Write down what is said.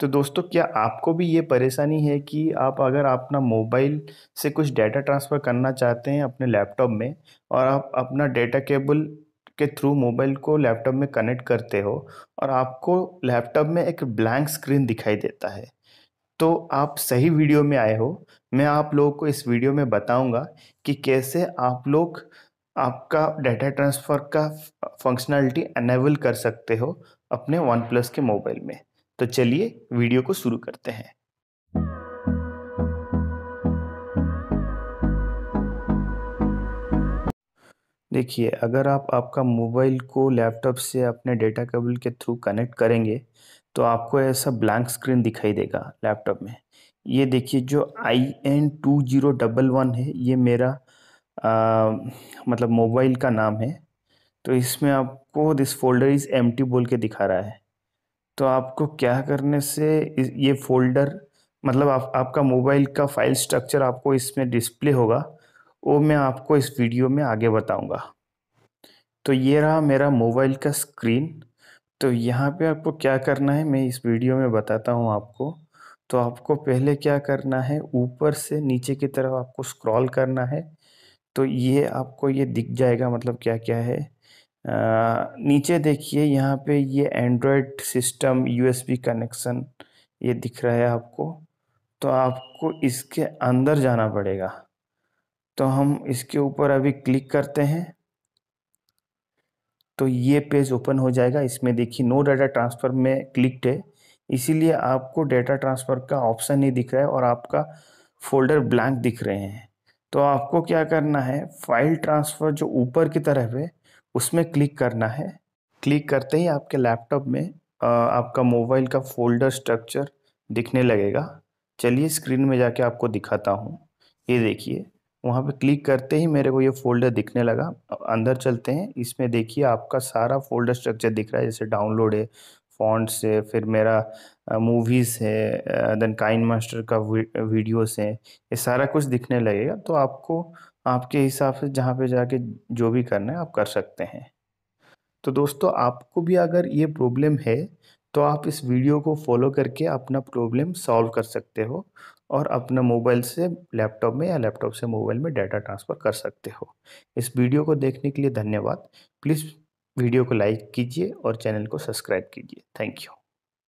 तो दोस्तों क्या आपको भी ये परेशानी है कि आप अगर अपना मोबाइल से कुछ डाटा ट्रांसफ़र करना चाहते हैं अपने लैपटॉप में और आप अपना डाटा केबल के थ्रू मोबाइल को लैपटॉप में कनेक्ट करते हो और आपको लैपटॉप में एक ब्लैंक स्क्रीन दिखाई देता है तो आप सही वीडियो में आए हो मैं आप लोगों को इस वीडियो में बताऊंगा कि कैसे आप लोग आपका डाटा ट्रांसफ़र का फंक्शनैलिटी एनेबल कर सकते हो अपने वन प्लस के मोबाइल में तो चलिए वीडियो को शुरू करते हैं देखिए अगर आप आपका मोबाइल को लैपटॉप से अपने डेटा केबल के थ्रू कनेक्ट करेंगे तो आपको ऐसा ब्लैंक स्क्रीन दिखाई देगा लैपटॉप में ये देखिए जो I N two zero double one है ये मेरा आ, मतलब मोबाइल का नाम है तो इसमें आपको दिस फोल्डर इज़ एम बोल के दिखा रहा है तो आपको क्या करने से ये फोल्डर मतलब आप, आपका मोबाइल का फाइल स्ट्रक्चर आपको इसमें डिस्प्ले होगा वो मैं आपको इस वीडियो में आगे बताऊंगा तो ये रहा मेरा मोबाइल का स्क्रीन तो यहाँ पे आपको क्या करना है मैं इस वीडियो में बताता हूँ आपको तो आपको पहले क्या करना है ऊपर से नीचे की तरफ आपको स्क्रॉल करना है तो ये आपको ये दिख जाएगा मतलब क्या क्या है नीचे देखिए यहाँ पे ये एंड्रॉयड सिस्टम यूएसबी कनेक्शन ये दिख रहा है आपको तो आपको इसके अंदर जाना पड़ेगा तो हम इसके ऊपर अभी क्लिक करते हैं तो ये पेज ओपन हो जाएगा इसमें देखिए नो डाटा ट्रांसफ़र में क्लिक्ड है इसीलिए आपको डाटा ट्रांसफ़र का ऑप्शन नहीं दिख रहा है और आपका फोल्डर ब्लैंक दिख रहे हैं तो आपको क्या करना है फाइल ट्रांसफ़र जो ऊपर की तरफ है उसमें क्लिक करना है क्लिक करते ही आपके लैपटॉप में आपका मोबाइल का फोल्डर स्ट्रक्चर दिखने लगेगा चलिए स्क्रीन में जाके आपको दिखाता हूँ ये देखिए वहाँ पे क्लिक करते ही मेरे को ये फोल्डर दिखने लगा अंदर चलते हैं इसमें देखिए आपका सारा फोल्डर स्ट्रक्चर दिख रहा है जैसे डाउनलोड है फॉन्ट्स है फिर मेरा मूवीज़ है देन काइन मास्टर का वीडियोस हैं ये सारा कुछ दिखने लगेगा तो आपको आपके हिसाब से जहाँ पे जाके जो भी करना है आप कर सकते हैं तो दोस्तों आपको भी अगर ये प्रॉब्लम है तो आप इस वीडियो को फॉलो करके अपना प्रॉब्लम सॉल्व कर सकते हो और अपना मोबाइल से लैपटॉप में या लैपटॉप से मोबाइल में डाटा ट्रांसफ़र कर सकते हो इस वीडियो को देखने के लिए धन्यवाद प्लीज़ वीडियो को लाइक कीजिए और चैनल को सब्सक्राइब कीजिए थैंक यू